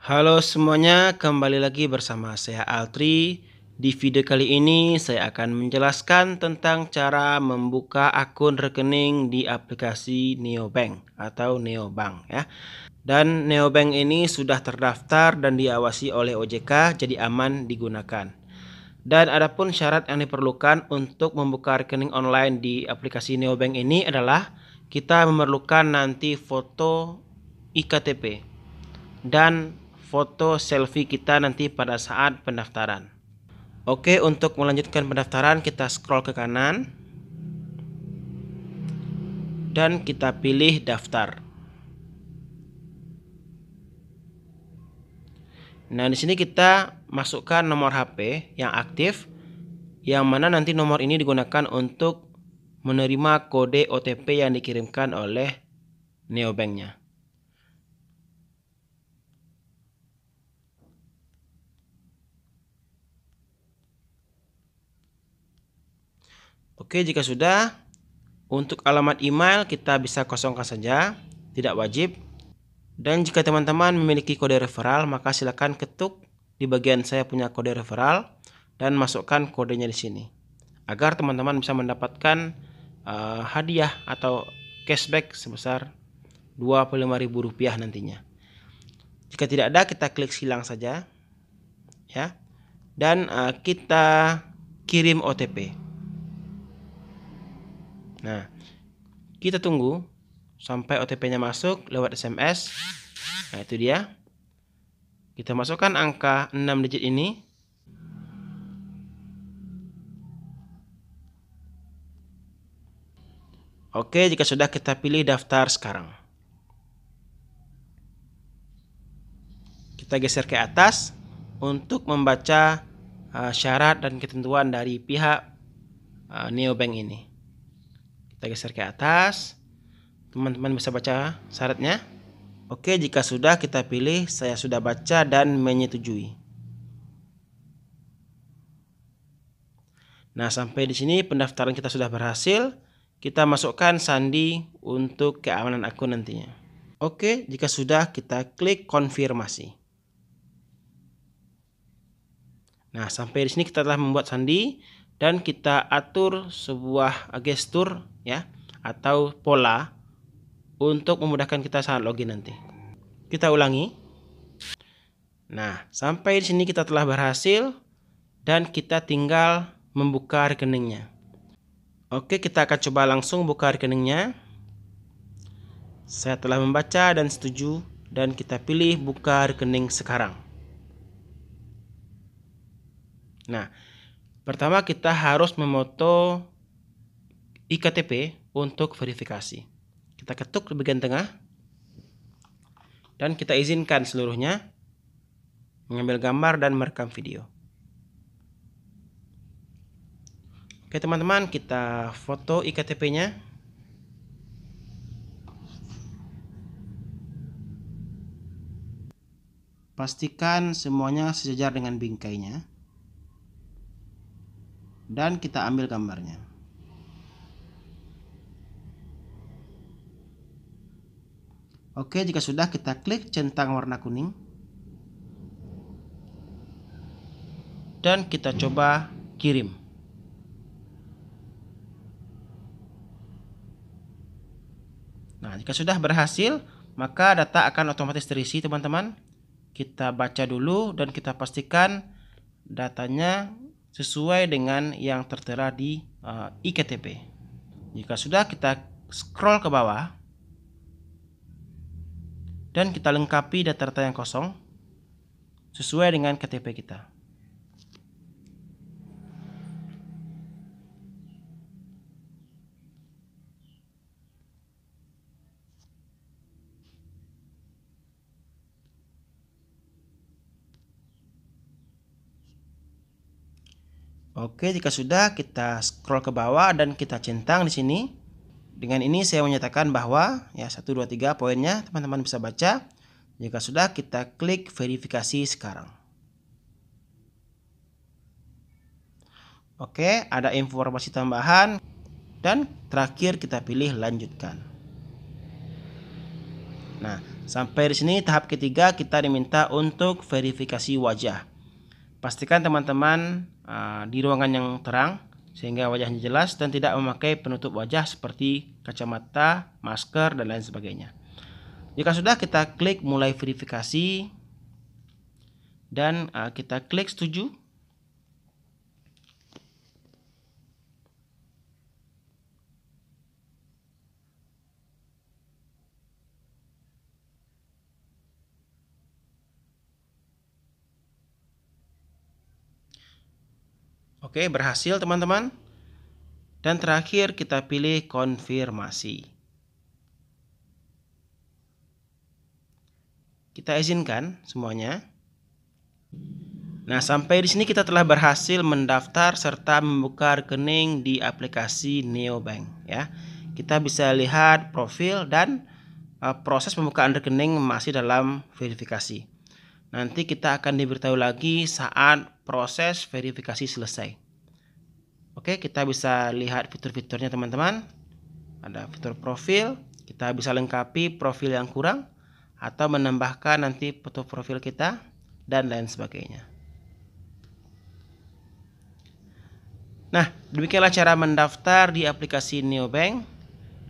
Halo semuanya, kembali lagi bersama saya Altri. Di video kali ini saya akan menjelaskan tentang cara membuka akun rekening di aplikasi Neobank atau Neobank ya. Dan Neobank ini sudah terdaftar dan diawasi oleh OJK jadi aman digunakan. Dan adapun syarat yang diperlukan untuk membuka rekening online di aplikasi Neobank ini adalah kita memerlukan nanti foto IKTP dan foto selfie kita nanti pada saat pendaftaran. Oke, untuk melanjutkan pendaftaran kita scroll ke kanan dan kita pilih daftar. Nah, di sini kita masukkan nomor HP yang aktif yang mana nanti nomor ini digunakan untuk menerima kode OTP yang dikirimkan oleh neobanknya. Oke, jika sudah, untuk alamat email kita bisa kosongkan saja, tidak wajib. Dan jika teman-teman memiliki kode referral, maka silakan ketuk di bagian saya punya kode referral dan masukkan kodenya di sini. Agar teman-teman bisa mendapatkan uh, hadiah atau cashback sebesar Rp25.000 nantinya. Jika tidak ada, kita klik silang saja. Ya. Dan uh, kita kirim OTP. Nah, kita tunggu sampai OTP-nya masuk lewat SMS. Nah, itu dia. Kita masukkan angka 6 digit ini. Oke, jika sudah kita pilih daftar sekarang. Kita geser ke atas untuk membaca uh, syarat dan ketentuan dari pihak uh, neobank ini. Kita geser ke atas. Teman-teman bisa baca syaratnya. Oke, jika sudah kita pilih saya sudah baca dan menyetujui. Nah, sampai di sini pendaftaran kita sudah berhasil. Kita masukkan sandi untuk keamanan akun nantinya. Oke, jika sudah kita klik konfirmasi. Nah, sampai di sini kita telah membuat sandi dan kita atur sebuah gestur ya atau pola untuk memudahkan kita saat login nanti. Kita ulangi. Nah, sampai di sini kita telah berhasil dan kita tinggal membuka rekeningnya. Oke, kita akan coba langsung buka rekeningnya. Saya telah membaca dan setuju dan kita pilih buka rekening sekarang. Nah, Pertama kita harus memoto iktp untuk verifikasi. Kita ketuk di bagian tengah dan kita izinkan seluruhnya mengambil gambar dan merekam video. Oke teman-teman, kita foto iktp-nya. Pastikan semuanya sejajar dengan bingkainya dan kita ambil gambarnya Oke jika sudah kita klik centang warna kuning dan kita coba kirim Nah, jika sudah berhasil, maka data akan otomatis terisi, teman-teman. Kita baca dulu dan kita pastikan datanya sesuai dengan yang tertera di uh, eh, IKTP. Jika sudah kita scroll ke bawah dan kita lengkapi data-data yang kosong sesuai dengan KTP kita. Oke, jika sudah kita scroll ke bawah dan kita centang di sini. Dengan ini saya menyatakan bahwa ya 1 2 3 poinnya teman-teman bisa baca. Jika sudah kita klik verifikasi sekarang. Oke, ada informasi tambahan dan terakhir kita pilih lanjutkan. Nah, sampai di sini tahap ketiga kita diminta untuk verifikasi wajah. Pastikan teman-teman Ah, di ruangan yang terang sehingga wajahnya jelas dan tidak memakai penutup wajah seperti kacamata, masker, dan lain sebagainya. Jika sudah kita klik mulai verifikasi dan ah, kita klik setuju Oke, berhasil teman-teman. Dan terakhir kita pilih konfirmasi. Kita izinkan semuanya. Nah, sampai di sini kita telah berhasil mendaftar serta membuka rekening di aplikasi Neobank ya. Kita bisa lihat profil dan eh, proses pembukaan rekening masih dalam verifikasi. Nanti kita akan diberitahu lagi saat proses verifikasi selesai. Oke, kita bisa lihat fitur-fiturnya teman-teman. Ada fitur profil, kita bisa lengkapi profil yang kurang atau menambahkan nanti foto profil kita dan lain sebagainya. Nah, demikianlah cara mendaftar di aplikasi Neobank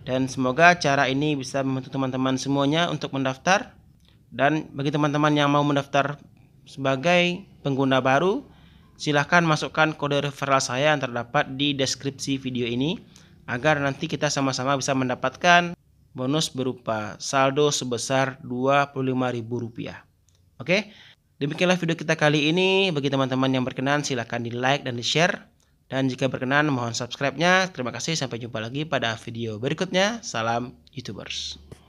dan semoga cara ini bisa membantu teman-teman semuanya untuk mendaftar dan bagi teman-teman yang mau mendaftar sebagai pengguna baru, silahkan masukkan kode referral saya yang terdapat di deskripsi video ini agar nanti kita sama-sama bisa mendapatkan bonus berupa saldo sebesar Rp25.000. Oke, demikianlah video kita kali ini. Bagi teman-teman yang berkenan silahkan di like dan di share. Dan jika berkenan mohon subscribe-nya. Terima kasih sampai jumpa lagi pada video berikutnya. Salam YouTubers.